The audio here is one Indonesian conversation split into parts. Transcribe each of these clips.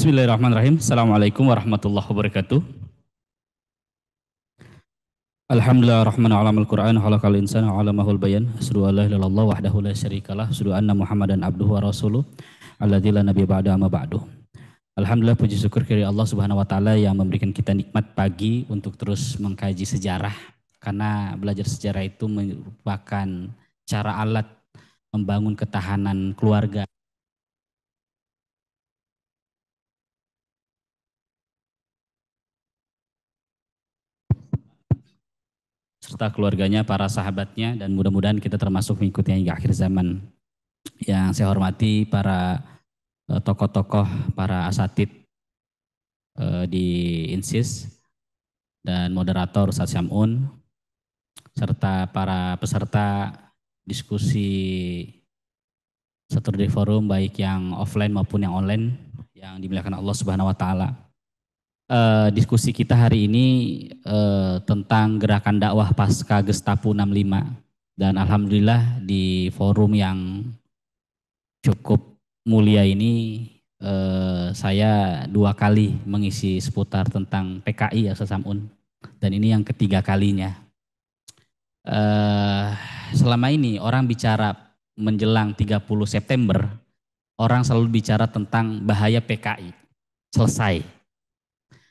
Bismillahirrahmanirrahim. Assalamualaikum warahmatullahi wabarakatuh. Alhamdulillah rahman alam al-Quran halakal insan alamahul bayan Asyadu Allah ilalallah wahdahu la syarikalah Asyadu anna muhammadan abduhu wa rasuluh Alladzila nabi ba'da amma ba'du Alhamdulillah puji syukur kepada Allah Subhanahu wa taala yang memberikan kita nikmat pagi untuk terus mengkaji sejarah karena belajar sejarah itu merupakan cara alat membangun ketahanan keluarga serta keluarganya, para sahabatnya, dan mudah-mudahan kita termasuk mengikutinya hingga akhir zaman. Yang saya hormati para eh, tokoh-tokoh, para asatid eh, di INSIS, dan moderator Ustaz Syamun, serta para peserta diskusi Saturday Forum baik yang offline maupun yang online yang dimiliki Allah Subhanahu wa taala uh, diskusi kita hari ini uh, tentang gerakan dakwah pasca Gestapo 65 dan alhamdulillah di forum yang cukup mulia ini uh, saya dua kali mengisi seputar tentang PKI ya Sesamun dan ini yang ketiga kalinya. Uh, selama ini orang bicara menjelang 30 September orang selalu bicara tentang bahaya PKI. Selesai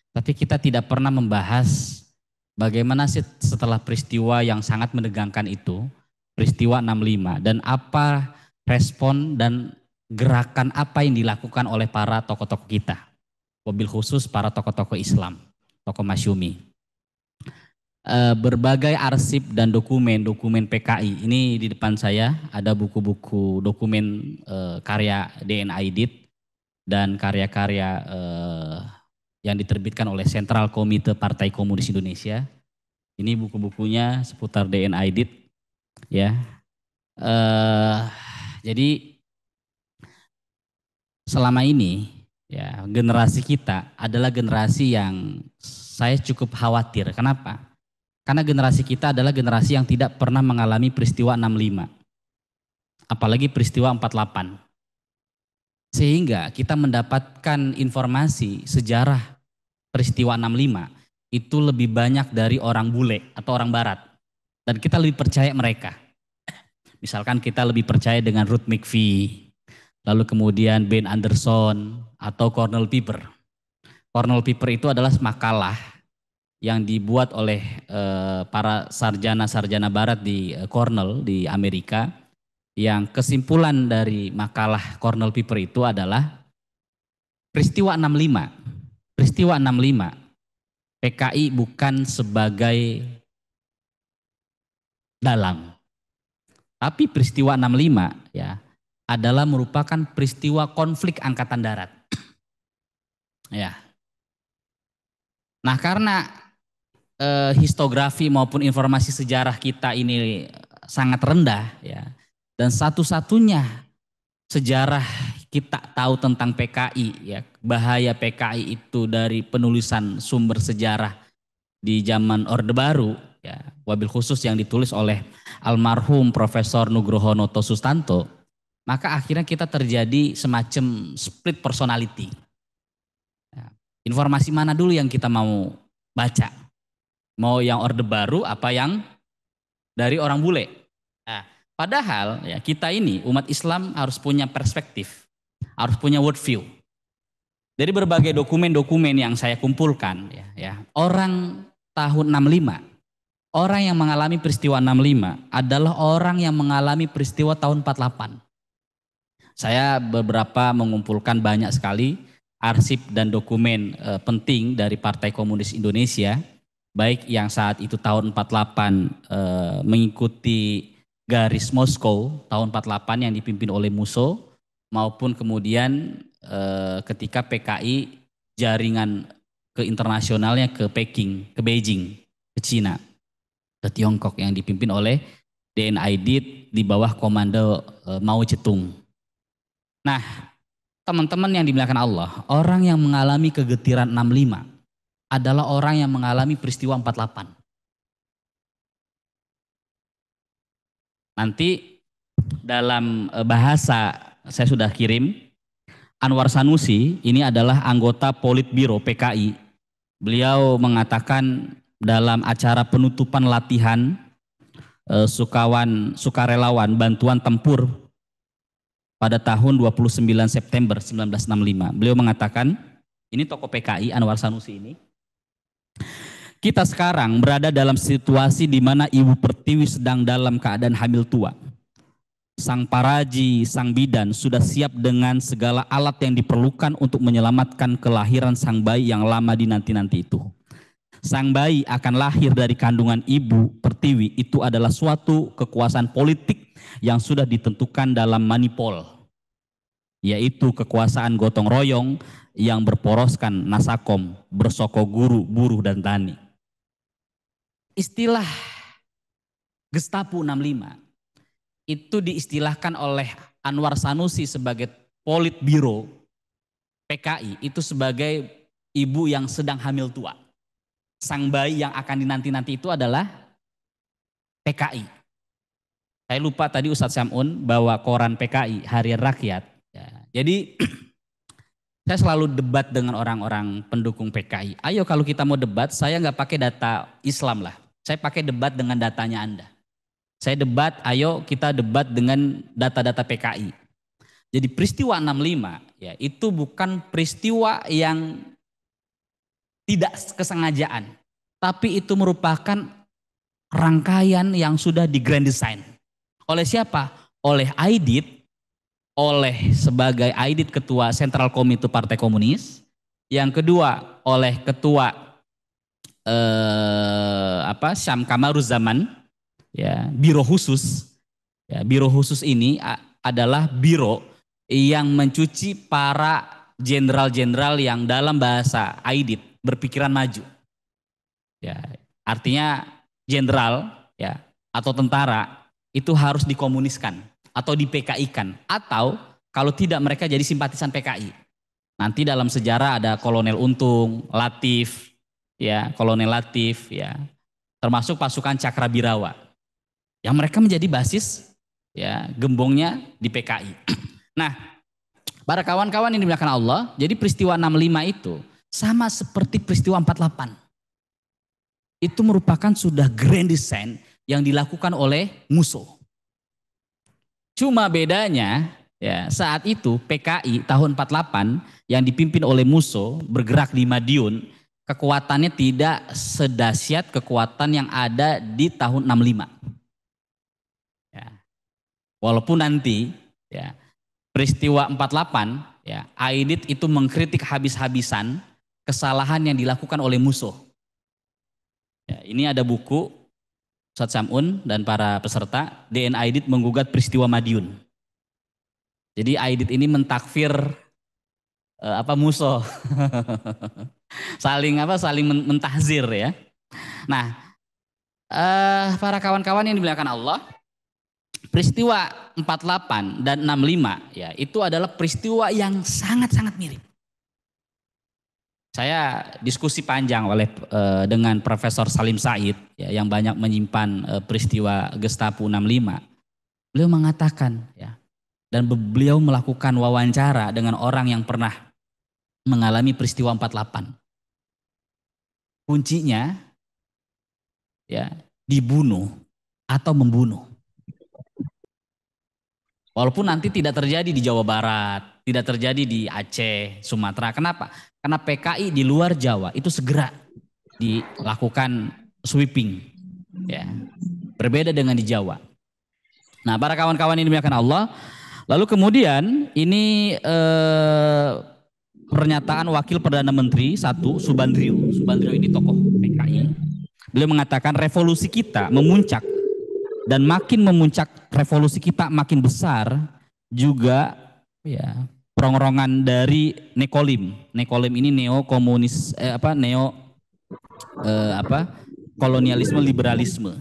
tapi kita tidak pernah membahas bagaimana sih setelah peristiwa yang sangat menegangkan itu, peristiwa 65 dan apa respon dan gerakan apa yang dilakukan oleh para tokoh-tokoh kita. Mobil khusus para tokoh-tokoh Islam, tokoh Masyumi. Eh, berbagai arsip dan dokumen-dokumen PKI. Ini di depan saya ada buku-buku dokumen eh, karya DNA Idit dan karya-karya eh, yang diterbitkan oleh Sentral Komite Partai Komunis Indonesia. Ini buku-bukunya seputar DNA Edit, ya. Uh, jadi selama ini ya generasi kita adalah generasi yang saya cukup khawatir. Kenapa? Karena generasi kita adalah generasi yang tidak pernah mengalami peristiwa 65. Apalagi peristiwa 48. Sehingga kita mendapatkan informasi sejarah peristiwa 65 itu lebih banyak dari orang bule atau orang barat. Dan kita lebih percaya mereka. Misalkan kita lebih percaya dengan Ruth McVie, lalu kemudian Ben Anderson atau Cornell Piper. Cornell Piper itu adalah makalah yang dibuat oleh eh, para sarjana-sarjana barat di eh, Cornell di Amerika yang kesimpulan dari makalah Cornell Piper itu adalah peristiwa 65. Peristiwa 65 PKI bukan sebagai dalang. Tapi peristiwa 65 ya adalah merupakan peristiwa konflik angkatan darat. ya. Nah, karena eh, histografi maupun informasi sejarah kita ini sangat rendah ya dan satu-satunya sejarah kita tahu tentang PKI ya, bahaya PKI itu dari penulisan sumber sejarah di zaman Orde Baru ya, wabil khusus yang ditulis oleh almarhum Profesor Nugroho Noto Sustanto, maka akhirnya kita terjadi semacam split personality. Ya, informasi mana dulu yang kita mau baca? Mau yang Orde Baru apa yang dari orang bule? Padahal ya kita ini umat Islam harus punya perspektif, harus punya world view. Dari berbagai dokumen-dokumen yang saya kumpulkan, ya, ya orang tahun 65, orang yang mengalami peristiwa 65 adalah orang yang mengalami peristiwa tahun 48. Saya beberapa mengumpulkan banyak sekali arsip dan dokumen e, penting dari Partai Komunis Indonesia, baik yang saat itu tahun 48 e, eh, mengikuti garis Moskow tahun 48 yang dipimpin oleh Musso maupun kemudian e, ketika PKI jaringan ke internasionalnya ke Peking, ke Beijing, ke Cina, ke Tiongkok yang dipimpin oleh DNID di bawah komando e, Mao Zedong. Nah, teman-teman yang dimuliakan Allah, orang yang mengalami kegetiran 65 adalah orang yang mengalami peristiwa 48. Nanti dalam eh, bahasa saya sudah kirim Anwar Sanusi ini adalah anggota Politbiro PKI. Beliau mengatakan dalam acara penutupan latihan eh, sukawan sukarelawan bantuan tempur pada tahun 29 September 1965. Beliau mengatakan, ini tokoh PKI Anwar Sanusi ini. Kita sekarang berada dalam situasi di mana Ibu Pertiwi sedang dalam keadaan hamil tua. Sang paraji, sang bidan sudah siap dengan segala alat yang diperlukan untuk menyelamatkan kelahiran sang bayi yang lama dinanti-nanti itu. Sang bayi akan lahir dari kandungan ibu Pertiwi itu adalah suatu kekuasaan politik yang sudah ditentukan dalam manipol, yaitu kekuasaan gotong royong yang berporoskan nasakom, bersoko guru, buruh, dan tani istilah Gestapo 65 itu diistilahkan oleh Anwar Sanusi sebagai Politbiro PKI itu sebagai ibu yang sedang hamil tua. Sang bayi yang akan dinanti-nanti itu adalah PKI. Saya lupa tadi Ustadz Syamun bawa koran PKI Harian Rakyat. Ya, jadi saya selalu debat dengan orang-orang pendukung PKI. Ayo kalau kita mau debat, saya nggak pakai data Islam lah saya pakai debat dengan datanya Anda. Saya debat, ayo kita debat dengan data-data PKI. Jadi peristiwa 65 ya itu bukan peristiwa yang tidak kesengajaan, tapi itu merupakan rangkaian yang sudah di grand design. Oleh siapa? Oleh Aidit, oleh sebagai Aidit ketua Sentral Komite Partai Komunis, yang kedua oleh ketua eh, apa Syam Kamaruz Zaman ya biro khusus ya biro khusus ini adalah biro yang mencuci para jenderal-jenderal yang dalam bahasa Aidit berpikiran maju ya artinya jenderal ya atau tentara itu harus dikomuniskan atau di PKI-kan atau kalau tidak mereka jadi simpatisan PKI. Nanti dalam sejarah ada Kolonel Untung, Latif, ya kolonel Latif, ya termasuk pasukan Cakrabirawa yang mereka menjadi basis ya gembongnya di PKI. Nah, para kawan-kawan yang dimuliakan Allah, jadi peristiwa 65 itu sama seperti peristiwa 48. Itu merupakan sudah grand design yang dilakukan oleh musuh. Cuma bedanya ya saat itu PKI tahun 48 yang dipimpin oleh musuh bergerak di Madiun kekuatannya tidak sedasyat kekuatan yang ada di tahun 65. Ya. Walaupun nanti ya, peristiwa 48 ya, Aidit itu mengkritik habis-habisan kesalahan yang dilakukan oleh musuh. Ya, ini ada buku Ustaz Samun dan para peserta Dn Aidit menggugat peristiwa Madiun. Jadi Aidit ini mentakfir eh, apa musuh. saling apa saling mentahzir ya. Nah, eh, para kawan-kawan yang dimuliakan Allah, peristiwa 48 dan 65 ya, itu adalah peristiwa yang sangat-sangat mirip. Saya diskusi panjang oleh eh, dengan Profesor Salim Said ya, yang banyak menyimpan eh, peristiwa Gestapo 65. Beliau mengatakan ya, dan beliau melakukan wawancara dengan orang yang pernah mengalami peristiwa 48 kuncinya ya dibunuh atau membunuh. Walaupun nanti tidak terjadi di Jawa Barat, tidak terjadi di Aceh, Sumatera. Kenapa? Karena PKI di luar Jawa itu segera dilakukan sweeping. Ya. Berbeda dengan di Jawa. Nah, para kawan-kawan ini akan Allah. Lalu kemudian ini eh, pernyataan Wakil Perdana Menteri satu Subandrio. Subandrio ini tokoh PKI. Beliau mengatakan revolusi kita memuncak dan makin memuncak revolusi kita makin besar juga ya perongrongan dari Nekolim. Nekolim ini neo komunis eh, apa neo eh, apa kolonialisme liberalisme.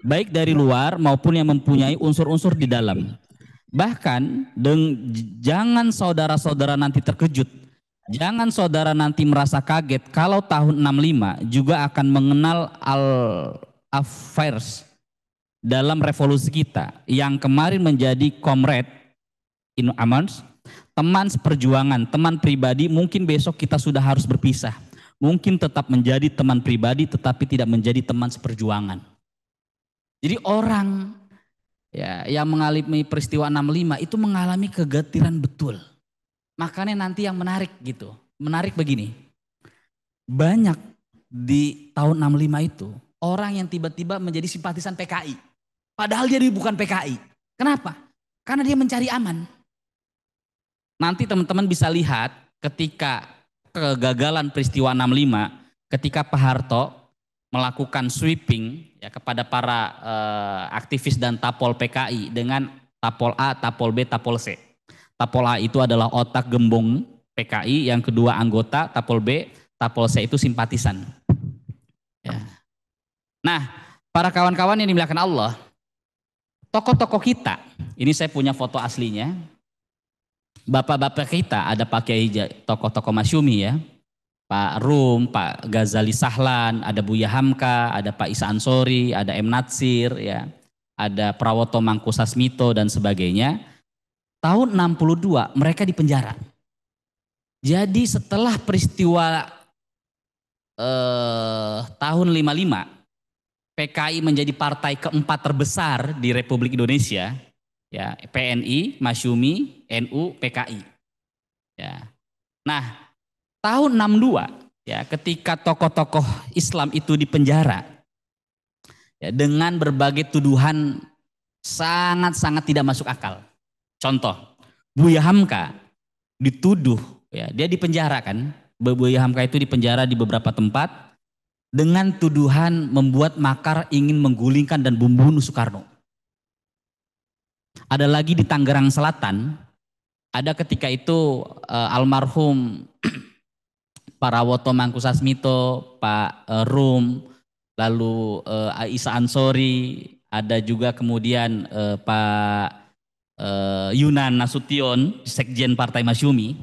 Baik dari luar maupun yang mempunyai unsur-unsur di dalam. Bahkan deng, jangan saudara-saudara nanti terkejut Jangan saudara nanti merasa kaget kalau tahun 65 juga akan mengenal al affairs dalam revolusi kita yang kemarin menjadi comrade in amans, teman seperjuangan, teman pribadi mungkin besok kita sudah harus berpisah. Mungkin tetap menjadi teman pribadi tetapi tidak menjadi teman seperjuangan. Jadi orang ya yang mengalami peristiwa 65 itu mengalami kegetiran betul Makanya nanti yang menarik gitu. Menarik begini. Banyak di tahun 65 itu orang yang tiba-tiba menjadi simpatisan PKI. Padahal dia bukan PKI. Kenapa? Karena dia mencari aman. Nanti teman-teman bisa lihat ketika kegagalan peristiwa 65, ketika Pak Harto melakukan sweeping ya kepada para eh, aktivis dan tapol PKI dengan tapol A, tapol B, tapol C. Tapol A itu adalah otak gembong PKI, yang kedua anggota, Tapol B, Tapol C itu simpatisan. Ya. Nah, para kawan-kawan yang dimuliakan Allah, tokoh-tokoh kita, ini saya punya foto aslinya, bapak-bapak kita ada pakai tokoh-tokoh Masyumi ya, Pak Rum, Pak Ghazali Sahlan, ada Buya Hamka, ada Pak Isa Ansori, ada M. Natsir, ya, ada Prawoto Mangkusasmito dan sebagainya tahun 62 mereka di penjara. Jadi setelah peristiwa eh, tahun 55 PKI menjadi partai keempat terbesar di Republik Indonesia, ya PNI, Masyumi, NU, PKI. Ya. Nah, tahun 62 ya ketika tokoh-tokoh Islam itu dipenjara ya dengan berbagai tuduhan sangat-sangat tidak masuk akal. Contoh, Buya Hamka dituduh, ya, dia dipenjara kan? Buya Hamka itu dipenjara di beberapa tempat dengan tuduhan membuat makar ingin menggulingkan dan membunuh Soekarno. Ada lagi di Tangerang Selatan, ada ketika itu eh, almarhum Parawoto Mangkusasmito, Pak eh, Rum, lalu eh, Aisyah Ansori, ada juga kemudian eh, Pak uh, Yunan Nasution, Sekjen Partai Masyumi,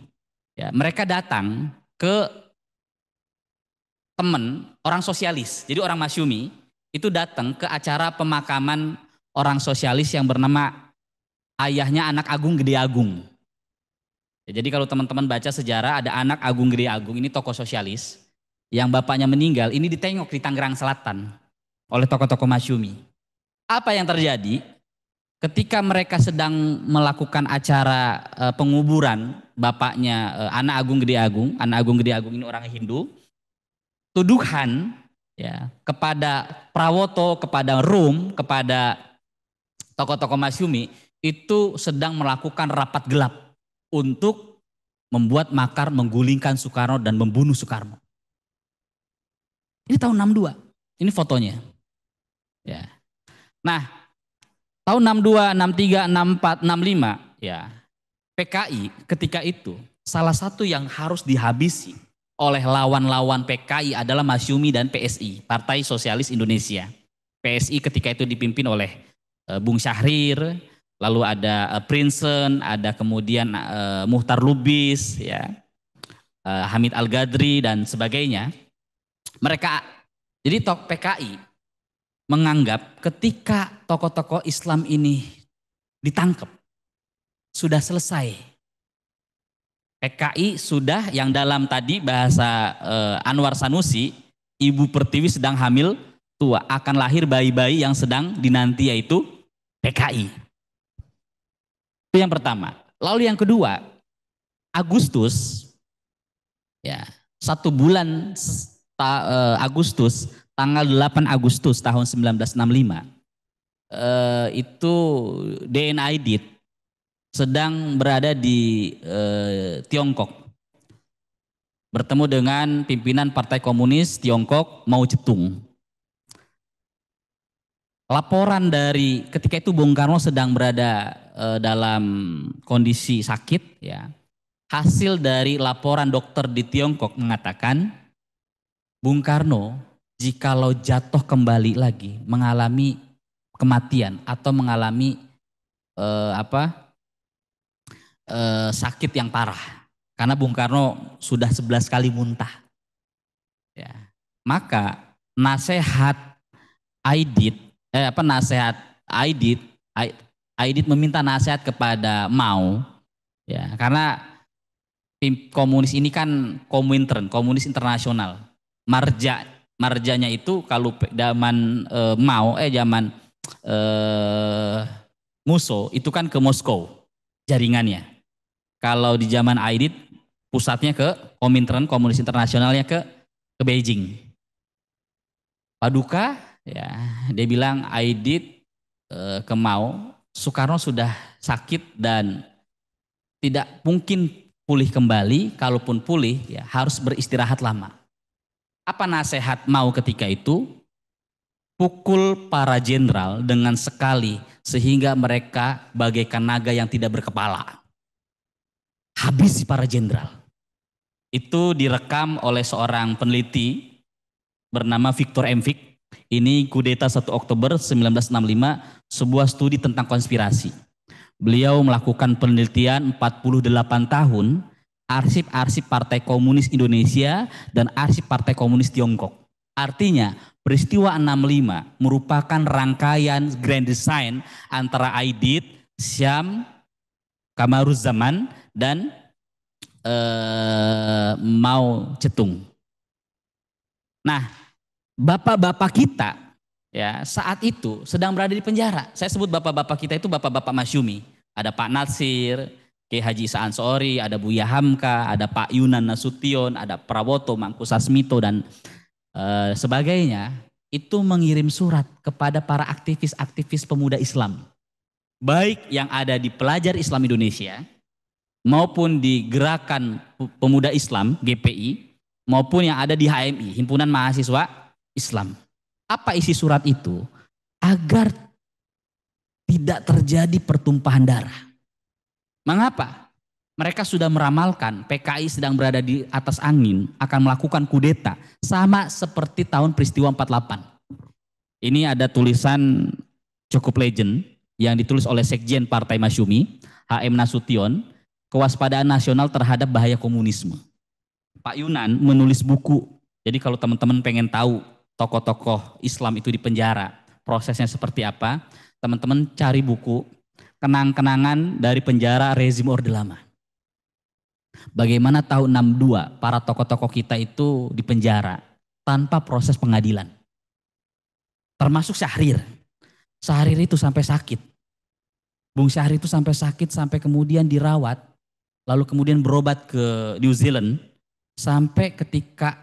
ya, mereka datang ke teman orang sosialis. Jadi orang Masyumi itu datang ke acara pemakaman orang sosialis yang bernama ayahnya anak Agung Gede Agung. Ya, jadi kalau teman-teman baca sejarah ada anak Agung Gede Agung ini tokoh sosialis yang bapaknya meninggal ini ditengok di Tangerang Selatan oleh tokoh-tokoh Masyumi. Apa yang terjadi? ketika mereka sedang melakukan acara uh, penguburan bapaknya uh, Anak Agung Gede Agung, Anak Agung Gede Agung ini orang Hindu, tuduhan ya kepada Prawoto, kepada Rum, kepada tokoh-tokoh Masyumi itu sedang melakukan rapat gelap untuk membuat makar menggulingkan Soekarno dan membunuh Soekarno. Ini tahun 62. Ini fotonya. Ya. Nah, Tahun 62, 63, 64, 65 ya. PKI ketika itu salah satu yang harus dihabisi oleh lawan-lawan PKI adalah Masyumi dan PSI, Partai Sosialis Indonesia. PSI ketika itu dipimpin oleh eh, Bung Syahrir, lalu ada eh, Prinsen, ada kemudian eh, Muhtar Lubis, ya, Hamid Al Gadri dan sebagainya. Mereka jadi tok PKI menganggap ketika tokoh-tokoh Islam ini ditangkap, sudah selesai. PKI sudah yang dalam tadi bahasa eh, Anwar Sanusi, Ibu Pertiwi sedang hamil tua, akan lahir bayi-bayi yang sedang dinanti yaitu PKI. Itu yang pertama. Lalu yang kedua, Agustus, ya satu bulan eh, Agustus tanggal 8 Agustus tahun 1965 eh, itu DNA Edit sedang berada di eh, Tiongkok bertemu dengan pimpinan Partai Komunis Tiongkok Mao Zedong. Laporan dari ketika itu Bung Karno sedang berada eh, dalam kondisi sakit ya. Hasil dari laporan dokter di Tiongkok mengatakan Bung Karno jikalau jatuh kembali lagi mengalami kematian atau mengalami eh, apa eh, sakit yang parah karena Bung Karno sudah 11 kali muntah ya maka nasihat Aidit eh, apa nasihat Aidit Aidit meminta nasihat kepada Mao ya karena komunis ini kan komintern komunis internasional marja marjanya itu kalau zaman e, Mao eh zaman e, Muso itu kan ke Moskow jaringannya. Kalau di zaman Aidit pusatnya ke Komintern Komunis Internasionalnya ke ke Beijing. Paduka ya dia bilang Aidit e, ke Mao Soekarno sudah sakit dan tidak mungkin pulih kembali kalaupun pulih ya harus beristirahat lama apa nasihat mau ketika itu? Pukul para jenderal dengan sekali sehingga mereka bagaikan naga yang tidak berkepala. Habis para jenderal. Itu direkam oleh seorang peneliti bernama Victor Vick. Ini kudeta 1 Oktober 1965, sebuah studi tentang konspirasi. Beliau melakukan penelitian 48 tahun arsip-arsip Partai Komunis Indonesia dan arsip Partai Komunis Tiongkok. Artinya, peristiwa 65 merupakan rangkaian grand design antara Aidit, Syam, Kamaruzaman, dan eh, Mao Cetung. Nah, bapak-bapak kita ya saat itu sedang berada di penjara. Saya sebut bapak-bapak kita itu bapak-bapak Masyumi. Ada Pak Nasir, Ki Haji Saan Sori, ada Buya Hamka, ada Pak Yunan Nasution, ada Prawoto Mangkusasmito dan e, sebagainya, itu mengirim surat kepada para aktivis-aktivis pemuda Islam. Baik yang ada di pelajar Islam Indonesia maupun di gerakan pemuda Islam GPI maupun yang ada di HMI, Himpunan Mahasiswa Islam. Apa isi surat itu? Agar tidak terjadi pertumpahan darah Mengapa? Mereka sudah meramalkan PKI sedang berada di atas angin akan melakukan kudeta sama seperti tahun peristiwa 48. Ini ada tulisan cukup legend yang ditulis oleh Sekjen Partai Masyumi, HM Nasution, kewaspadaan nasional terhadap bahaya komunisme. Pak Yunan menulis buku. Jadi kalau teman-teman pengen tahu tokoh-tokoh Islam itu di penjara, prosesnya seperti apa, teman-teman cari buku kenang-kenangan dari penjara rezim Orde Lama. Bagaimana tahun 62 para tokoh-tokoh kita itu di penjara tanpa proses pengadilan. Termasuk Syahrir. Syahrir itu sampai sakit. Bung Syahrir itu sampai sakit sampai kemudian dirawat. Lalu kemudian berobat ke New Zealand. Sampai ketika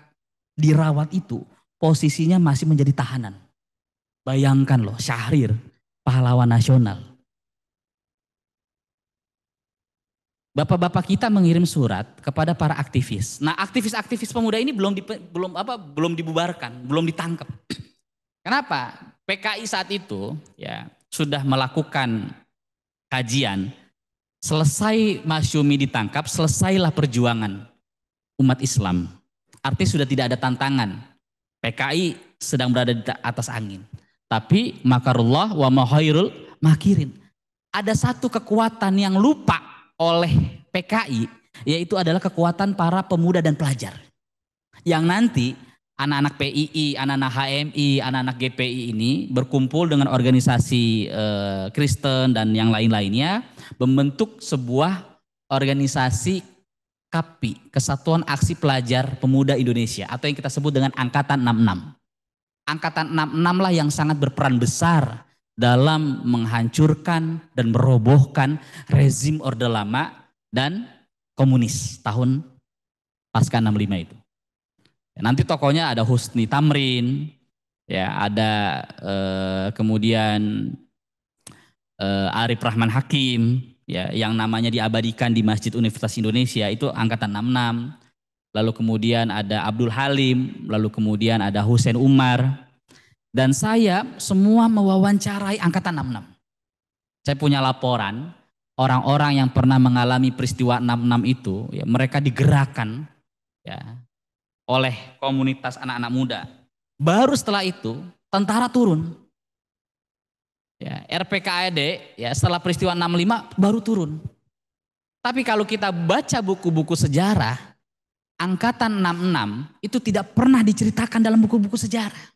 dirawat itu posisinya masih menjadi tahanan. Bayangkan loh Syahrir pahlawan nasional bapak-bapak kita mengirim surat kepada para aktivis. Nah, aktivis-aktivis pemuda ini belum di, belum apa belum dibubarkan, belum ditangkap. Kenapa? PKI saat itu ya sudah melakukan kajian. Selesai Mas Yumi ditangkap, selesailah perjuangan umat Islam. Artinya sudah tidak ada tantangan. PKI sedang berada di atas angin. Tapi makarullah wa mahairul makirin. Ada satu kekuatan yang lupa oleh PKI yaitu adalah kekuatan para pemuda dan pelajar. Yang nanti anak-anak PII, anak-anak HMI, anak-anak GPI ini berkumpul dengan organisasi eh, Kristen dan yang lain-lainnya membentuk sebuah organisasi KAPI, Kesatuan Aksi Pelajar Pemuda Indonesia atau yang kita sebut dengan Angkatan 66. Angkatan 66 lah yang sangat berperan besar dalam menghancurkan dan merobohkan rezim Orde Lama dan komunis tahun pasca 65 itu. Ya, nanti tokohnya ada Husni Tamrin, ya ada eh, kemudian eh, Arif Rahman Hakim, ya yang namanya diabadikan di Masjid Universitas Indonesia itu angkatan 66. Lalu kemudian ada Abdul Halim, lalu kemudian ada Husain Umar, dan saya semua mewawancarai angkatan 66. Saya punya laporan orang-orang yang pernah mengalami peristiwa 66 itu, ya, mereka digerakkan ya, oleh komunitas anak-anak muda. Baru setelah itu tentara turun. Ya, RPKAD ya setelah peristiwa 65 baru turun. Tapi kalau kita baca buku-buku sejarah, angkatan 66 itu tidak pernah diceritakan dalam buku-buku sejarah.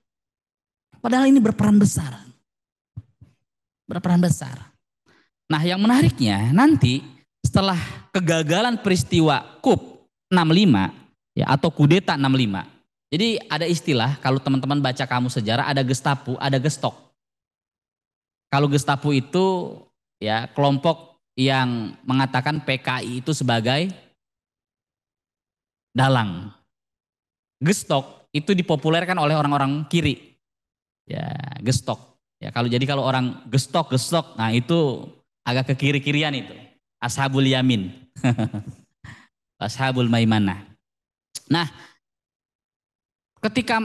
Padahal ini berperan besar. Berperan besar. Nah yang menariknya nanti setelah kegagalan peristiwa KUP 65 ya, atau kudeta 65. Jadi ada istilah kalau teman-teman baca kamu sejarah ada Gestapo, ada Gestok. Kalau Gestapo itu ya kelompok yang mengatakan PKI itu sebagai dalang. Gestok itu dipopulerkan oleh orang-orang kiri ya gestok. Ya kalau jadi kalau orang gestok gestok, nah itu agak ke kiri kirian itu ashabul yamin, ashabul maimanah. Nah, ketika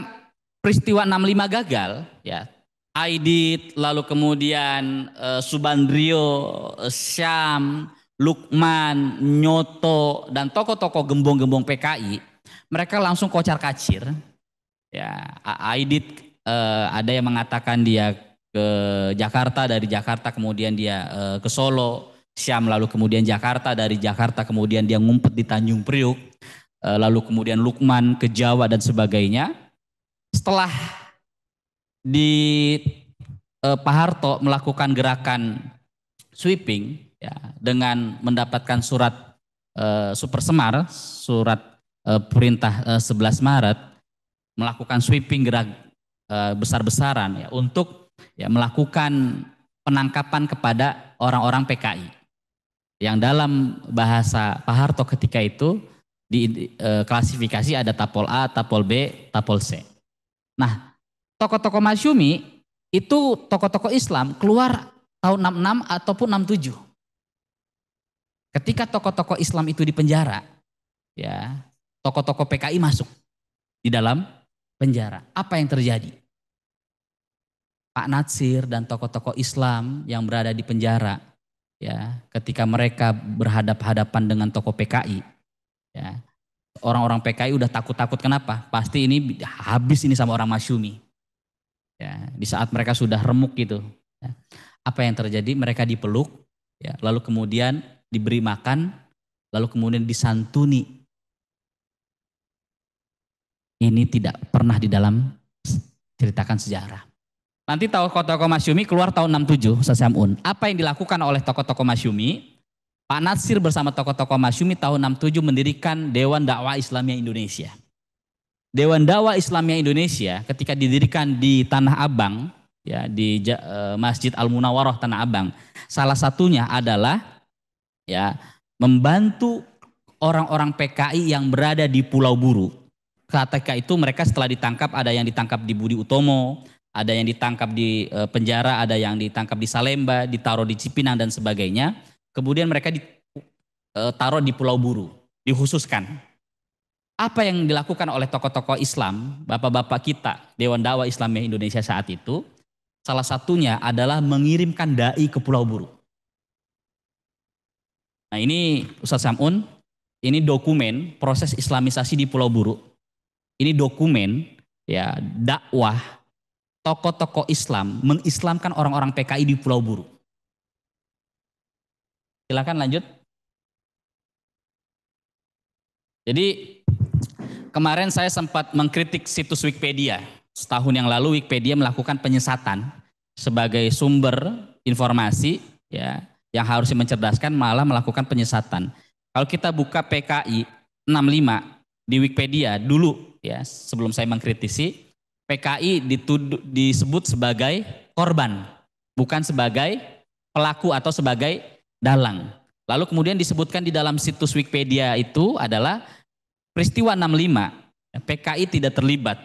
peristiwa 65 gagal, ya Aidit, lalu kemudian eh, Subandrio, e, Syam, Lukman, Nyoto, dan tokoh-tokoh gembong-gembong PKI, mereka langsung kocar kacir. Ya, Aidit uh, ada yang mengatakan dia ke Jakarta dari Jakarta kemudian dia uh, ke Solo, Syam lalu kemudian Jakarta dari Jakarta kemudian dia ngumpet di Tanjung Priuk, uh, lalu kemudian Lukman ke Jawa dan sebagainya. Setelah di eh, Pak Harto melakukan gerakan sweeping ya, dengan mendapatkan surat eh, super semar, surat eh, perintah eh, 11 Maret melakukan sweeping gerak Eh, besar-besaran ya untuk ya melakukan penangkapan kepada orang-orang PKI. Yang dalam bahasa Pak Harto ketika itu di e, klasifikasi ada tapol A, tapol B, tapol C. Nah, tokoh-tokoh Masyumi itu tokoh-tokoh Islam keluar tahun 66 ataupun 67. Ketika tokoh-tokoh Islam itu di penjara ya, tokoh-tokoh PKI masuk di dalam penjara. Apa yang terjadi? Pak Natsir dan tokoh-tokoh Islam yang berada di penjara ya ketika mereka berhadap-hadapan dengan tokoh PKI ya orang-orang PKI udah takut-takut kenapa pasti ini habis ini sama orang Masyumi ya di saat mereka sudah remuk gitu ya. apa yang terjadi mereka dipeluk ya lalu kemudian diberi makan lalu kemudian disantuni ini tidak pernah di dalam ceritakan sejarah Nanti tokoh-tokoh Masyumi keluar tahun 67 Ustaz Apa yang dilakukan oleh tokoh-tokoh Masyumi? Pak Nasir bersama tokoh-tokoh Masyumi tahun 67 mendirikan Dewan Dakwah Islamia Indonesia. Dewan Dakwah Islamia Indonesia ketika didirikan di Tanah Abang, ya di eh, Masjid Al Munawaroh Tanah Abang, salah satunya adalah ya membantu orang-orang PKI yang berada di Pulau Buru. Ketika itu mereka setelah ditangkap ada yang ditangkap di Budi Utomo, ada yang ditangkap di eh, penjara, ada yang ditangkap di Salemba, ditaruh di Cipinang dan sebagainya. Kemudian mereka ditaruh eh, di Pulau Buru, dihususkan. Apa yang dilakukan oleh tokoh-tokoh Islam, bapak-bapak kita, Dewan Dawa Islam Indonesia saat itu, salah satunya adalah mengirimkan dai ke Pulau Buru. Nah ini Ustaz Samun, ini dokumen proses islamisasi di Pulau Buru. Ini dokumen ya dakwah tokoh-tokoh Islam mengislamkan orang-orang PKI di Pulau Buru. Silakan lanjut. Jadi kemarin saya sempat mengkritik situs Wikipedia. Setahun yang lalu Wikipedia melakukan penyesatan sebagai sumber informasi ya yang harus mencerdaskan malah melakukan penyesatan. Kalau kita buka PKI 65 di Wikipedia dulu ya sebelum saya mengkritisi PKI dituduh, disebut sebagai korban, bukan sebagai pelaku atau sebagai dalang. Lalu kemudian disebutkan di dalam situs Wikipedia itu adalah peristiwa 65, PKI tidak terlibat.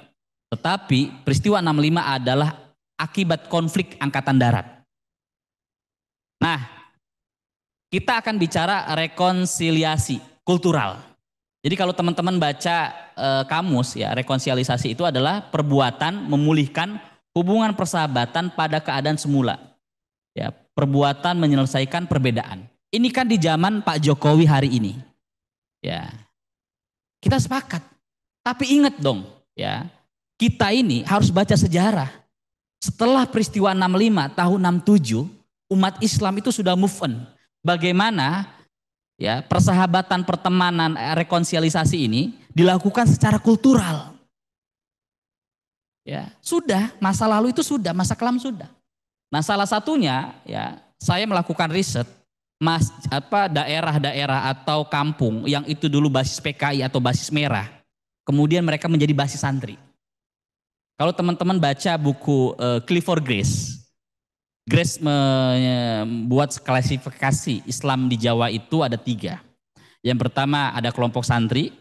Tetapi peristiwa 65 adalah akibat konflik angkatan darat. Nah, kita akan bicara rekonsiliasi kultural. Jadi kalau teman-teman baca e, kamus ya rekonsialisasi itu adalah perbuatan memulihkan hubungan persahabatan pada keadaan semula. Ya, perbuatan menyelesaikan perbedaan. Ini kan di zaman Pak Jokowi hari ini. Ya. Kita sepakat. Tapi ingat dong, ya. Kita ini harus baca sejarah. Setelah peristiwa 65 tahun 67, umat Islam itu sudah move on. Bagaimana ya persahabatan, pertemanan, eh, rekonsiliasi ini dilakukan secara kultural. Ya, sudah masa lalu itu sudah, masa kelam sudah. Nah, salah satunya ya saya melakukan riset mas apa daerah-daerah atau kampung yang itu dulu basis PKI atau basis merah, kemudian mereka menjadi basis santri. Kalau teman-teman baca buku uh, Clifford Grace, Grace membuat klasifikasi Islam di Jawa itu ada tiga. Yang pertama ada kelompok santri,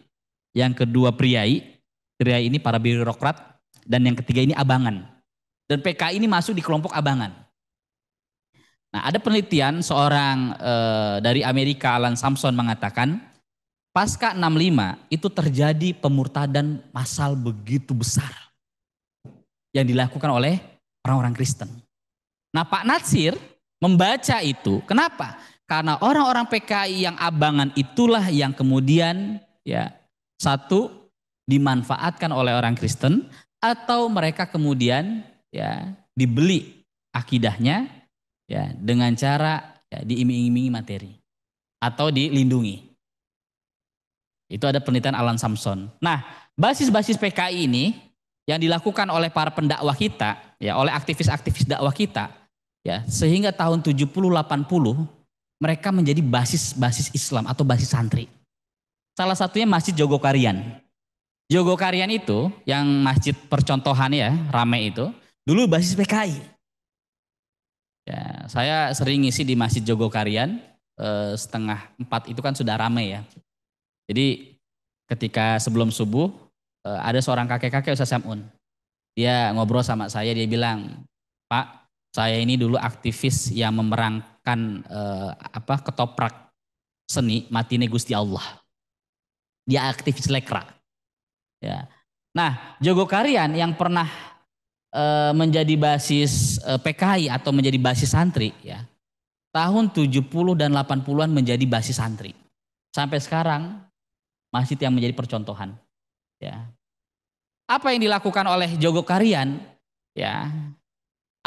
yang kedua priai, priai ini para birokrat, dan yang ketiga ini abangan. Dan PK ini masuk di kelompok abangan. Nah ada penelitian seorang e, dari Amerika Alan Samson mengatakan, pasca 65 itu terjadi pemurtadan masal begitu besar yang dilakukan oleh orang-orang Kristen. Nah Pak Natsir membaca itu, kenapa? Karena orang-orang PKI yang abangan itulah yang kemudian ya satu dimanfaatkan oleh orang Kristen atau mereka kemudian ya dibeli akidahnya ya dengan cara ya, diiming-imingi materi atau dilindungi. Itu ada penelitian Alan Samson. Nah, basis-basis PKI ini yang dilakukan oleh para pendakwah kita, ya oleh aktivis-aktivis dakwah kita, Ya, sehingga tahun 70 80 mereka menjadi basis-basis Islam atau basis santri. Salah satunya Masjid Jogokarian. Jogokarian itu yang masjid percontohan ya, rame itu, dulu basis PKI. Ya, saya sering ngisi di Masjid Jogokarian eh, setengah empat itu kan sudah rame ya. Jadi ketika sebelum subuh eh, ada seorang kakek-kakek Ustaz Samun. Dia ngobrol sama saya, dia bilang, "Pak, saya ini dulu aktivis yang memerankan eh, apa ketoprak seni Mati Gusti Allah. Dia aktivis lekra. Ya. Nah, Jogo Karian yang pernah eh, menjadi basis eh, PKI atau menjadi basis santri ya. Tahun 70 dan 80-an menjadi basis santri. Sampai sekarang masjid yang menjadi percontohan. Ya. Apa yang dilakukan oleh Jogokarian, ya,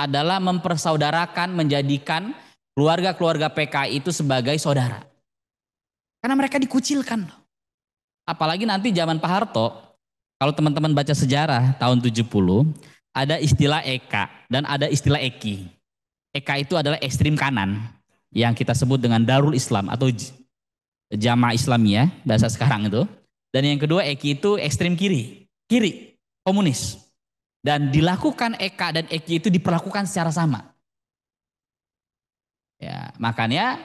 adalah mempersaudarakan, menjadikan keluarga-keluarga PKI itu sebagai saudara. Karena mereka dikucilkan. Apalagi nanti zaman Pak Harto, kalau teman-teman baca sejarah tahun 70, ada istilah Eka dan ada istilah Eki. Eka itu adalah ekstrim kanan yang kita sebut dengan Darul Islam atau Jamaah Islamiyah bahasa sekarang itu. Dan yang kedua Eki itu ekstrim kiri, kiri, komunis dan dilakukan Eka dan Eki itu diperlakukan secara sama. Ya, makanya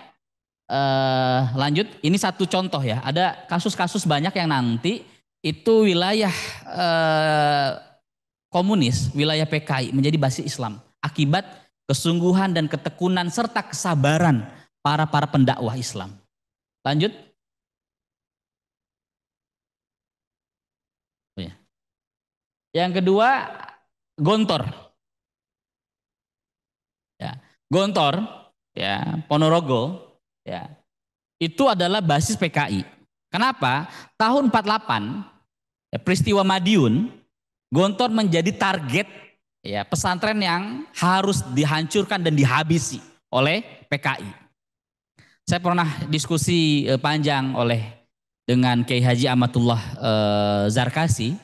eh, lanjut ini satu contoh ya. Ada kasus-kasus banyak yang nanti itu wilayah eh, komunis, wilayah PKI menjadi basis Islam akibat kesungguhan dan ketekunan serta kesabaran para para pendakwah Islam. Lanjut. Yang kedua, gontor. Ya, gontor, ya, Ponorogo, ya. Itu adalah basis PKI. Kenapa? Tahun 48 ya, peristiwa Madiun, Gontor menjadi target ya pesantren yang harus dihancurkan dan dihabisi oleh PKI. Saya pernah diskusi eh, panjang oleh dengan Kiai Haji Amatullah eh, Zarkasi,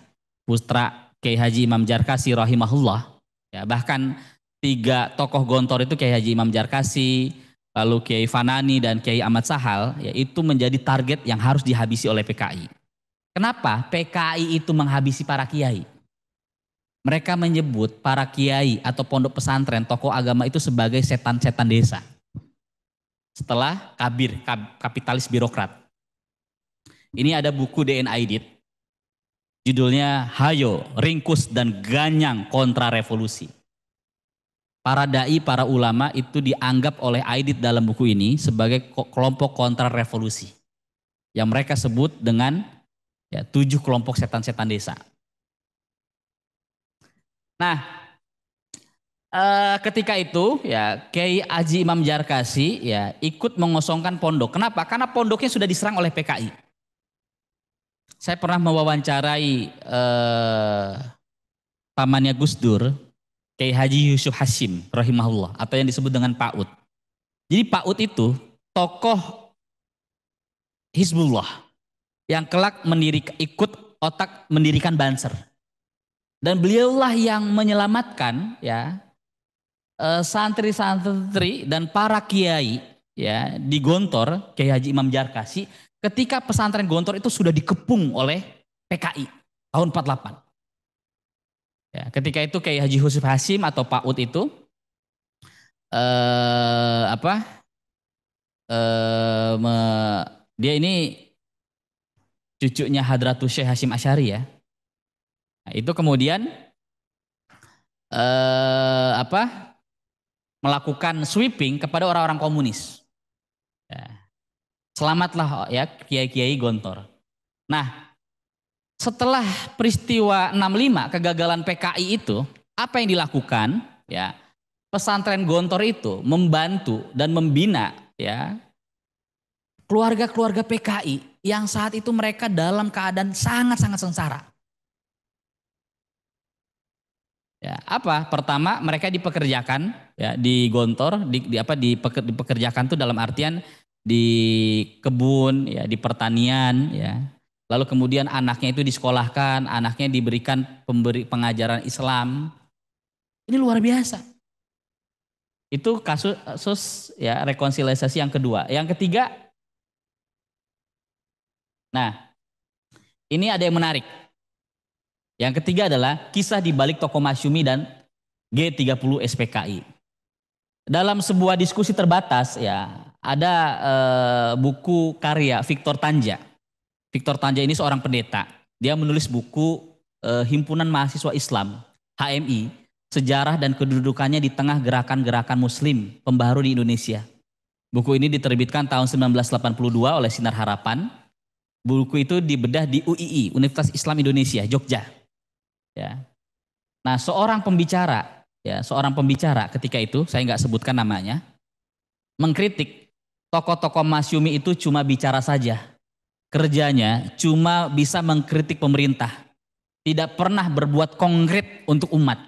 putra Kiai Haji Imam Jarkasi rahimahullah. Ya, bahkan tiga tokoh gontor itu Kiai Haji Imam Jarkasi, lalu Kiai Fanani dan Kiai Ahmad Sahal, ya, itu menjadi target yang harus dihabisi oleh PKI. Kenapa PKI itu menghabisi para kiai? Mereka menyebut para kiai atau pondok pesantren, tokoh agama itu sebagai setan-setan desa. Setelah kabir, kapitalis birokrat. Ini ada buku DNA Edit, Judulnya Hayo, Ringkus dan Ganyang Kontra Revolusi. Para dai, para ulama itu dianggap oleh Aidit dalam buku ini sebagai kelompok kontra revolusi. Yang mereka sebut dengan ya, tujuh kelompok setan-setan desa. Nah, eh, ketika itu ya Kiai Haji Imam Jarkasi ya ikut mengosongkan pondok. Kenapa? Karena pondoknya sudah diserang oleh PKI. Saya pernah mewawancarai eh, pamannya Gus Dur, Kiai Haji Yusuf Hasim, rahimahullah, atau yang disebut dengan Ut. Jadi Ut itu tokoh Hizbullah yang kelak mendirik, ikut otak mendirikan Banser. Dan beliaulah yang menyelamatkan ya eh, santri-santri dan para kiai ya di Gontor Kiai Haji Imam Jarkasi ketika pesantren Gontor itu sudah dikepung oleh PKI tahun 48. Ya, ketika itu kayak Haji Husuf Hasim atau Pak Ut itu eh apa? Eh uh, dia ini cucunya Hadratus Syekh Hasim Asyari ya. Nah, itu kemudian eh apa? melakukan sweeping kepada orang-orang komunis. Selamatlah ya kiai-kiai Gontor. Nah, setelah peristiwa 65 kegagalan PKI itu, apa yang dilakukan ya? Pesantren Gontor itu membantu dan membina ya keluarga-keluarga PKI yang saat itu mereka dalam keadaan sangat-sangat sengsara. Ya, apa? Pertama, mereka dipekerjakan ya di Gontor, di, di apa di dipekerjakan tuh dalam artian di kebun, ya, di pertanian, ya. Lalu kemudian anaknya itu disekolahkan, anaknya diberikan pemberi pengajaran Islam. Ini luar biasa. Itu kasus, kasus ya rekonsiliasi yang kedua. Yang ketiga, nah ini ada yang menarik. Yang ketiga adalah kisah di balik toko Masyumi dan G30 SPKI. Dalam sebuah diskusi terbatas ya ada eh, buku karya Victor Tanja. Victor Tanja ini seorang pendeta. Dia menulis buku eh, Himpunan Mahasiswa Islam HMI Sejarah dan Kedudukannya di Tengah Gerakan-Gerakan Muslim Pembaharu di Indonesia. Buku ini diterbitkan tahun 1982 oleh Sinar Harapan. Buku itu dibedah di UII, Universitas Islam Indonesia, Jogja. Ya. Nah, seorang pembicara, ya, seorang pembicara ketika itu, saya nggak sebutkan namanya, mengkritik tokoh-tokoh Masyumi itu cuma bicara saja. Kerjanya cuma bisa mengkritik pemerintah. Tidak pernah berbuat konkret untuk umat.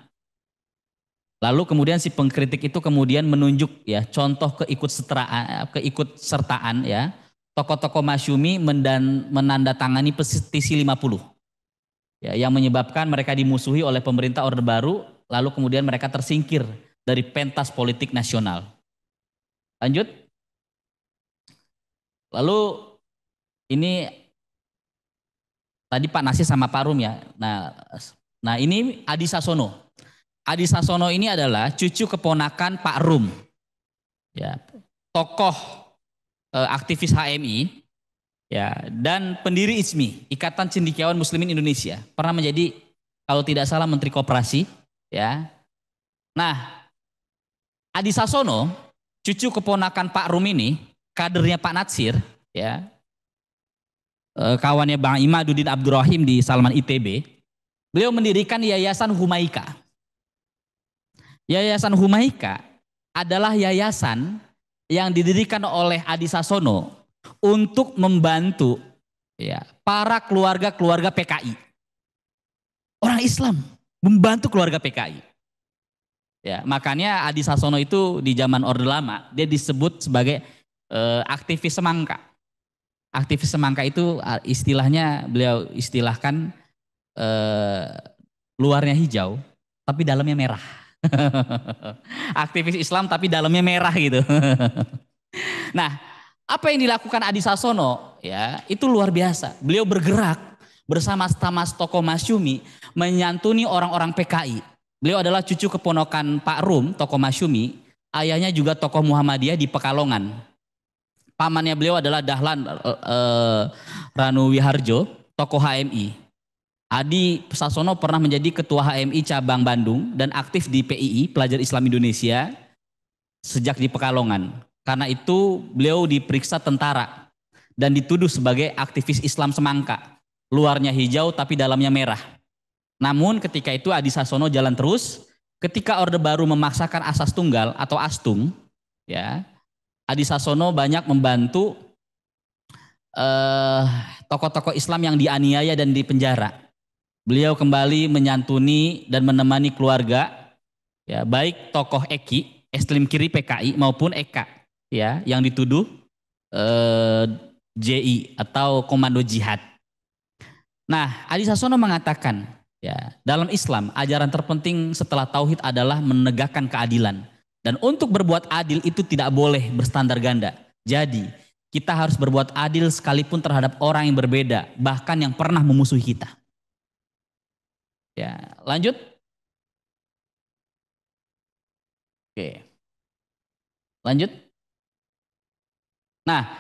Lalu kemudian si pengkritik itu kemudian menunjuk ya contoh keikut keikut sertaan, ya. Tokoh-tokoh Masyumi mendan, menandatangani petisi 50. Ya, yang menyebabkan mereka dimusuhi oleh pemerintah Orde Baru lalu kemudian mereka tersingkir dari pentas politik nasional. Lanjut. Lalu ini tadi Pak Nasir sama Pak Rum ya. Nah, nah ini Adi Sasono. Adi Sasono ini adalah cucu keponakan Pak Rum. Ya, tokoh eh, aktivis HMI ya dan pendiri ISMI, Ikatan Cendikiawan Muslimin Indonesia. Pernah menjadi kalau tidak salah menteri koperasi, ya. Nah, Adi Sasono, cucu keponakan Pak Rum ini kadernya Pak Natsir, ya, eh, kawannya Bang Imaduddin Abdurrahim di Salman ITB, beliau mendirikan Yayasan Humaika. Yayasan Humaika adalah yayasan yang didirikan oleh Adi Sasono untuk membantu ya, para keluarga-keluarga PKI. Orang Islam membantu keluarga PKI. Ya, makanya Adi Sasono itu di zaman Orde Lama dia disebut sebagai Eh, aktivis semangka. Aktivis semangka itu istilahnya beliau istilahkan eh, luarnya hijau tapi dalamnya merah. aktivis Islam tapi dalamnya merah gitu. nah, apa yang dilakukan Adi Sasono ya, itu luar biasa. Beliau bergerak bersama Stamas Toko Masyumi menyantuni orang-orang PKI. Beliau adalah cucu keponokan Pak Rum, Toko Masyumi, ayahnya juga tokoh Muhammadiyah di Pekalongan pamannya beliau adalah Dahlan eh, eh Ranu Wiharjo, tokoh HMI. Adi Sasono pernah menjadi ketua HMI cabang Bandung dan aktif di PII, Pelajar Islam Indonesia, sejak di Pekalongan. Karena itu beliau diperiksa tentara dan dituduh sebagai aktivis Islam semangka. Luarnya hijau tapi dalamnya merah. Namun ketika itu Adi Sasono jalan terus, ketika Orde Baru memaksakan asas tunggal atau astung, ya Adi Sasono banyak membantu eh, tokoh-tokoh Islam yang dianiaya dan dipenjara. Beliau kembali menyantuni dan menemani keluarga, ya baik tokoh Eki, Eslim kiri PKI maupun Eka, ya yang dituduh eh, JI atau Komando Jihad. Nah, Adi Sasono mengatakan, ya dalam Islam ajaran terpenting setelah tauhid adalah menegakkan keadilan. Dan untuk berbuat adil itu tidak boleh berstandar ganda. Jadi, kita harus berbuat adil sekalipun terhadap orang yang berbeda, bahkan yang pernah memusuhi kita. Ya, lanjut. Oke. Lanjut. Nah,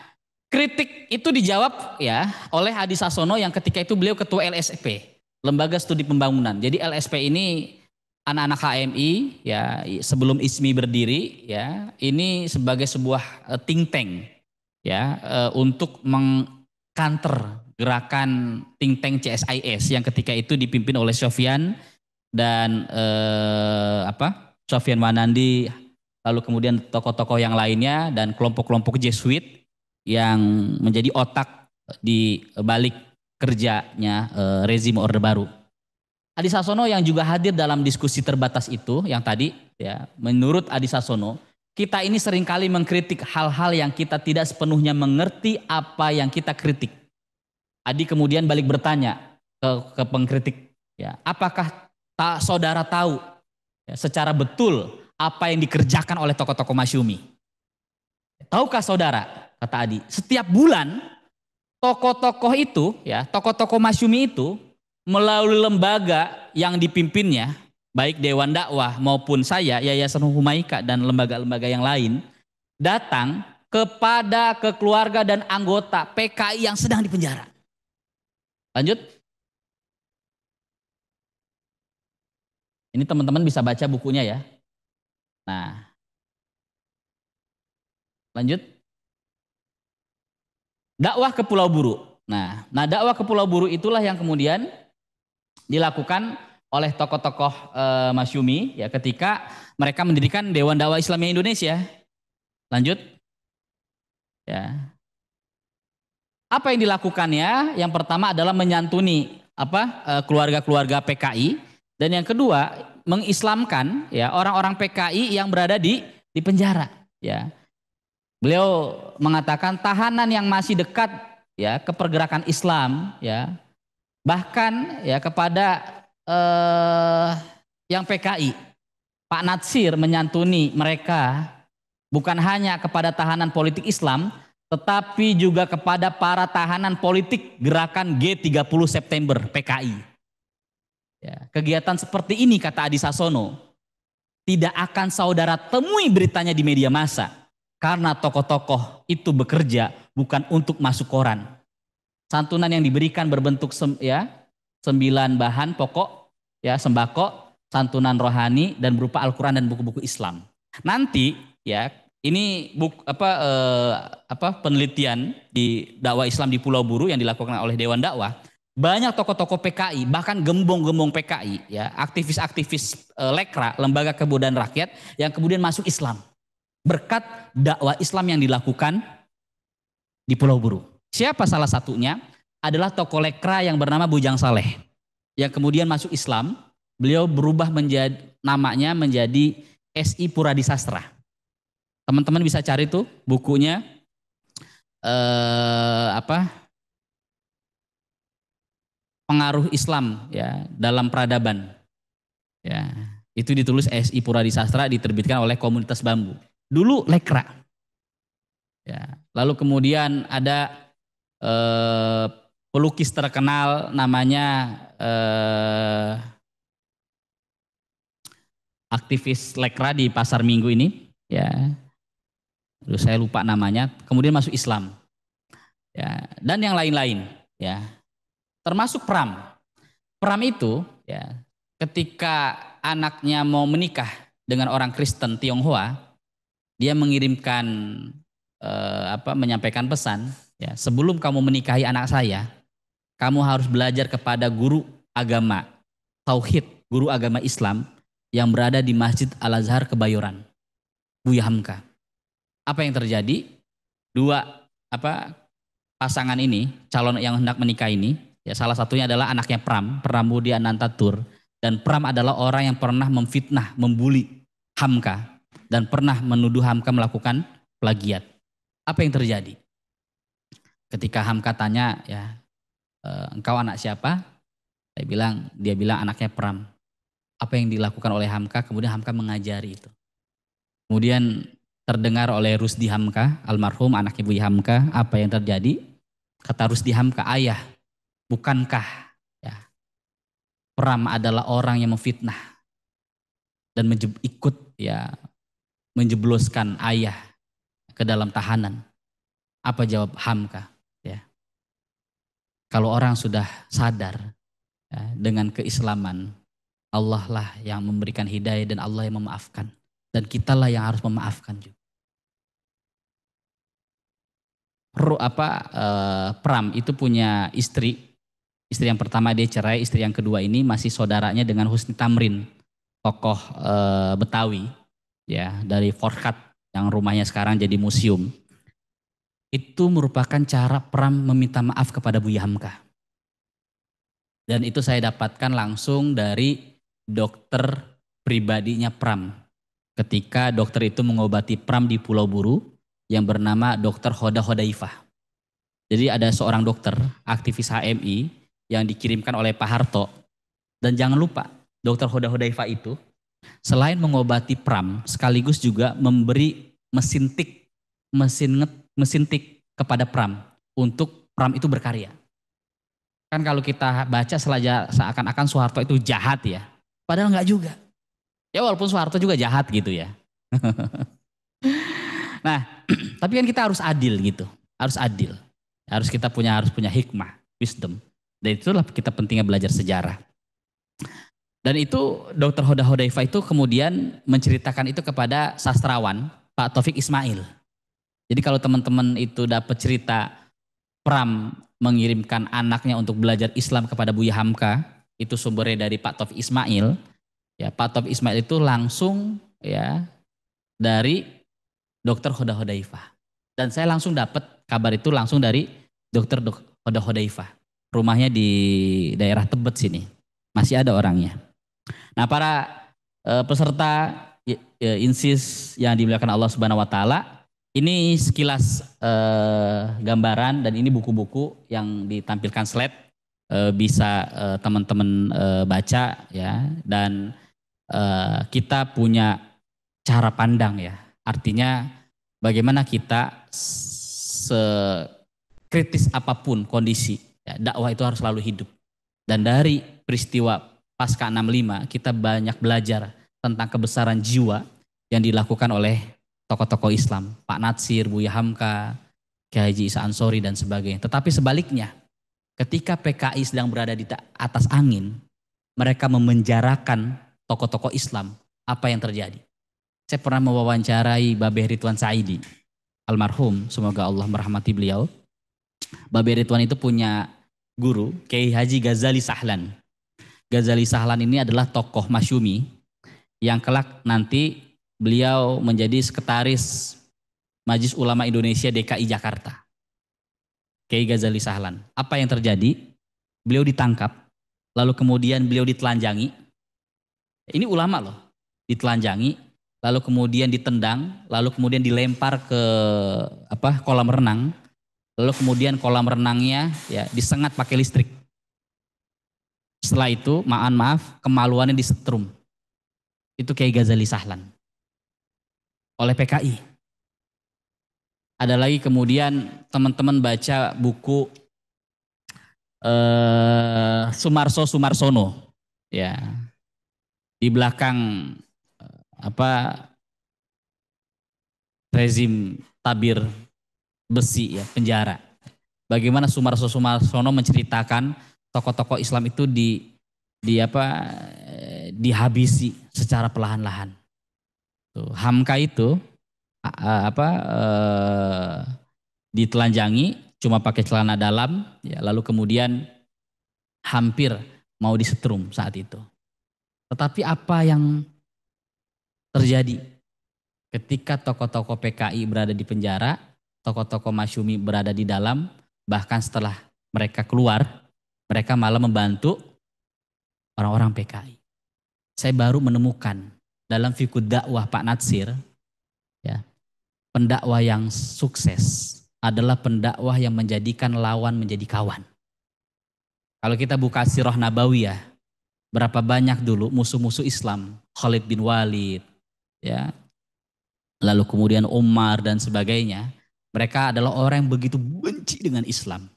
kritik itu dijawab ya oleh Adi Sasono yang ketika itu beliau ketua LSP, Lembaga Studi Pembangunan. Jadi LSP ini anak-anak HMI ya sebelum ISMI berdiri ya ini sebagai sebuah eh, think tank ya eh, untuk mengkanter gerakan think tank CSIS yang ketika itu dipimpin oleh Sofian dan eh, apa Sofian Wanandi lalu kemudian tokoh-tokoh yang lainnya dan kelompok-kelompok Jesuit yang menjadi otak di balik kerjanya eh, rezim Orde Baru. Adi Sasono yang juga hadir dalam diskusi terbatas itu yang tadi ya menurut Adi Sasono kita ini seringkali mengkritik hal-hal yang kita tidak sepenuhnya mengerti apa yang kita kritik. Adi kemudian balik bertanya ke, ke pengkritik ya apakah tak saudara tahu ya, secara betul apa yang dikerjakan oleh tokoh-tokoh Masyumi? Tahukah saudara kata Adi setiap bulan tokoh-tokoh itu ya tokoh-tokoh Masyumi itu melalui lembaga yang dipimpinnya, baik Dewan Dakwah maupun saya, Yayasan Humaika dan lembaga-lembaga yang lain, datang kepada keluarga dan anggota PKI yang sedang dipenjara. Lanjut. Ini teman-teman bisa baca bukunya ya. Nah. Lanjut. Dakwah ke Pulau Buru. Nah, nah dakwah ke Pulau Buru itulah yang kemudian dilakukan oleh tokoh-tokoh e, Masyumi ya ketika mereka mendirikan Dewan Dakwah Islamnya Indonesia. Lanjut. Ya. Apa yang dilakukan ya? Yang pertama adalah menyantuni apa eh, keluarga-keluarga PKI dan yang kedua mengislamkan ya orang-orang PKI yang berada di di penjara ya. Beliau mengatakan tahanan yang masih dekat ya ke pergerakan Islam ya bahkan ya kepada eh, yang PKI. Pak Natsir menyantuni mereka bukan hanya kepada tahanan politik Islam, tetapi juga kepada para tahanan politik gerakan G30 September PKI. Ya, kegiatan seperti ini kata Adi Sasono tidak akan saudara temui beritanya di media massa karena tokoh-tokoh itu bekerja bukan untuk masuk koran, santunan yang diberikan berbentuk sem, ya sembilan bahan pokok ya sembako, santunan rohani dan berupa Al-Qur'an dan buku-buku Islam. Nanti ya ini buku apa eh, apa penelitian di dakwah Islam di Pulau Buru yang dilakukan oleh Dewan Dakwah banyak tokoh-tokoh PKI bahkan gembong-gembong PKI ya aktivis-aktivis eh, Lekra Lembaga Kebudayaan Rakyat yang kemudian masuk Islam berkat dakwah Islam yang dilakukan di Pulau Buru. Siapa salah satunya? Adalah tokoh lekra yang bernama Bujang Saleh. Yang kemudian masuk Islam, beliau berubah menjadi namanya menjadi SI Puradi Sastra. Teman-teman bisa cari tuh bukunya eh, apa? Pengaruh Islam ya dalam peradaban. Ya, itu ditulis SI Puradi Sastra diterbitkan oleh komunitas bambu. Dulu lekra. Ya, lalu kemudian ada Eh, pelukis terkenal namanya eh, aktivis lekra di pasar minggu ini ya Aduh, saya lupa namanya kemudian masuk Islam ya dan yang lain-lain ya termasuk Pram Pram itu ya ketika anaknya mau menikah dengan orang Kristen Tionghoa dia mengirimkan eh, apa menyampaikan pesan Ya, sebelum kamu menikahi anak saya, kamu harus belajar kepada guru agama tauhid, guru agama Islam yang berada di Masjid Al Azhar Kebayoran, Buya Hamka. Apa yang terjadi? Dua apa pasangan ini, calon yang hendak menikah ini, ya salah satunya adalah anaknya Pram, Pramudi Anantatur, dan Pram adalah orang yang pernah memfitnah, membuli Hamka, dan pernah menuduh Hamka melakukan plagiat. Apa yang terjadi? ketika Hamka tanya ya eh, engkau anak siapa? Saya bilang dia bilang anaknya Pram. Apa yang dilakukan oleh Hamka? Kemudian Hamka mengajari itu. Kemudian terdengar oleh Rusdi Hamka, almarhum anak ibu Hamka, apa yang terjadi? Kata Rusdi Hamka, ayah, bukankah ya, Pram adalah orang yang memfitnah dan menjeb, ikut ya menjebloskan ayah ke dalam tahanan. Apa jawab Hamka? Kalau orang sudah sadar ya, dengan keislaman, Allah lah yang memberikan hidayah dan Allah yang memaafkan. Dan kitalah yang harus memaafkan juga. Ru, apa eh, Pram itu punya istri. Istri yang pertama dia cerai, istri yang kedua ini masih saudaranya dengan Husni Tamrin, tokoh eh, Betawi ya dari Forkat yang rumahnya sekarang jadi museum itu merupakan cara Pram meminta maaf kepada Buya Hamka. Dan itu saya dapatkan langsung dari dokter pribadinya Pram. Ketika dokter itu mengobati Pram di Pulau Buru yang bernama dokter Hoda Hodaifah. Jadi ada seorang dokter, aktivis HMI yang dikirimkan oleh Pak Harto. Dan jangan lupa, dokter Hoda Hodaifah itu selain mengobati Pram sekaligus juga memberi mesin tik, mesin ngetik mesin tik kepada Pram untuk Pram itu berkarya. Kan kalau kita baca selaja seakan-akan Soeharto itu jahat ya. Padahal nggak juga. Ya walaupun Soeharto juga jahat gitu ya. nah, tapi kan kita harus adil gitu. Harus adil. Harus kita punya harus punya hikmah, wisdom. Dan itulah kita pentingnya belajar sejarah. Dan itu Dr. Hoda Hodaifa itu kemudian menceritakan itu kepada sastrawan Pak Taufik Ismail. Jadi kalau teman-teman itu dapat cerita Pram mengirimkan anaknya untuk belajar Islam kepada Buya Hamka, itu sumbernya dari Pak Tof Ismail. Ya, Pak Tof Ismail itu langsung ya dari Dokter Hoda Hodaifah. Dan saya langsung dapat kabar itu langsung dari Dokter Hoda Hodaifah. Rumahnya di daerah Tebet sini. Masih ada orangnya. Nah, para eh, peserta ya, ya, insis yang dimuliakan Allah Subhanahu wa taala, ini sekilas eh, gambaran dan ini buku-buku yang ditampilkan slide eh, bisa eh, teman-teman eh, baca ya dan eh, kita punya cara pandang ya. Artinya bagaimana kita sekritis apapun kondisi ya, dakwah itu harus selalu hidup. Dan dari peristiwa pasca 65 kita banyak belajar tentang kebesaran jiwa yang dilakukan oleh tokoh-tokoh Islam, Pak Natsir, Buya Hamka, Kiai Haji Isa Ansori dan sebagainya. Tetapi sebaliknya, ketika PKI sedang berada di atas angin, mereka memenjarakan tokoh-tokoh Islam. Apa yang terjadi? Saya pernah mewawancarai Babe Ridwan Saidi, almarhum, semoga Allah merahmati beliau. Babe Ridwan itu punya guru, Kiai Haji Ghazali Sahlan. Ghazali Sahlan ini adalah tokoh masyumi yang kelak nanti beliau menjadi sekretaris Majlis Ulama Indonesia DKI Jakarta. Kiai Ghazali Sahlan. Apa yang terjadi? Beliau ditangkap, lalu kemudian beliau ditelanjangi. Ini ulama loh, ditelanjangi, lalu kemudian ditendang, lalu kemudian dilempar ke apa kolam renang, lalu kemudian kolam renangnya ya disengat pakai listrik. Setelah itu, maaf maaf, kemaluannya disetrum. Itu Kiai Ghazali Sahlan oleh PKI. Ada lagi kemudian teman-teman baca buku eh, Sumarso Sumarsono, ya di belakang eh, apa rezim tabir besi ya penjara. Bagaimana Sumarso Sumarsono menceritakan tokoh-tokoh Islam itu di di apa eh, dihabisi secara perlahan-lahan. Tuh, gitu. Hamka itu apa eh, ditelanjangi cuma pakai celana dalam ya, lalu kemudian hampir mau disetrum saat itu. Tetapi apa yang terjadi ketika tokoh-tokoh PKI berada di penjara, tokoh-tokoh Masyumi berada di dalam, bahkan setelah mereka keluar, mereka malah membantu orang-orang PKI. Saya baru menemukan dalam fikud dakwah Pak Natsir, ya, pendakwah yang sukses adalah pendakwah yang menjadikan lawan menjadi kawan. Kalau kita buka sirah ya berapa banyak dulu musuh-musuh Islam, Khalid bin Walid, ya, lalu kemudian Umar dan sebagainya, mereka adalah orang yang begitu benci dengan Islam.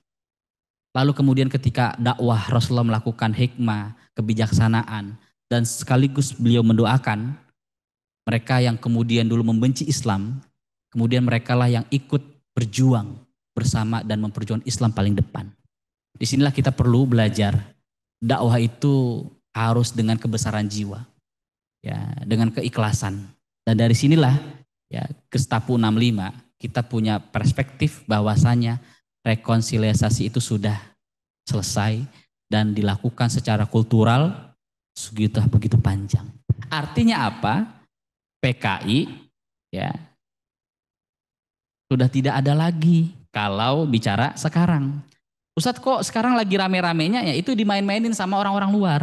Lalu kemudian ketika dakwah Rasulullah melakukan hikmah, kebijaksanaan, dan sekaligus beliau mendoakan mereka yang kemudian dulu membenci Islam, kemudian mereka lah yang ikut berjuang bersama dan memperjuangkan Islam paling depan. Disinilah kita perlu belajar dakwah itu harus dengan kebesaran jiwa, ya, dengan keikhlasan. Dan dari sinilah ya kestapu 65 kita punya perspektif bahwasanya rekonsiliasi itu sudah selesai dan dilakukan secara kultural segitu begitu panjang. Artinya apa? PKI ya sudah tidak ada lagi kalau bicara sekarang. Ustadz kok sekarang lagi rame-ramenya ya itu dimain-mainin sama orang-orang luar.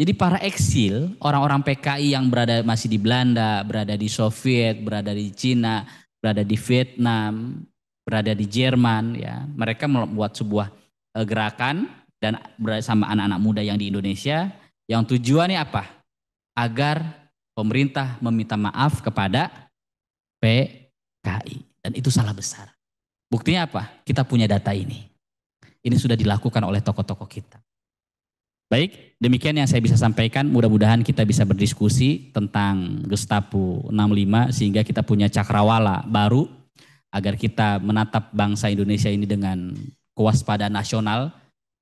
Jadi para eksil, orang-orang PKI yang berada masih di Belanda, berada di Soviet, berada di Cina, berada di Vietnam, berada di Jerman ya, mereka membuat sebuah eh, gerakan dan bersama anak-anak muda yang di Indonesia yang tujuannya apa? Agar pemerintah meminta maaf kepada PKI. Dan itu salah besar. Buktinya apa? Kita punya data ini. Ini sudah dilakukan oleh tokoh-tokoh kita. Baik, demikian yang saya bisa sampaikan. Mudah-mudahan kita bisa berdiskusi tentang Gestapu 65 sehingga kita punya cakrawala baru agar kita menatap bangsa Indonesia ini dengan kewaspadaan nasional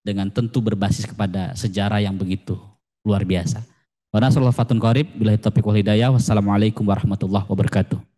dengan tentu berbasis kepada sejarah yang begitu luar biasa. Wa nasrullah fatun qarib. Bila hidayah. Wassalamualaikum warahmatullahi wabarakatuh.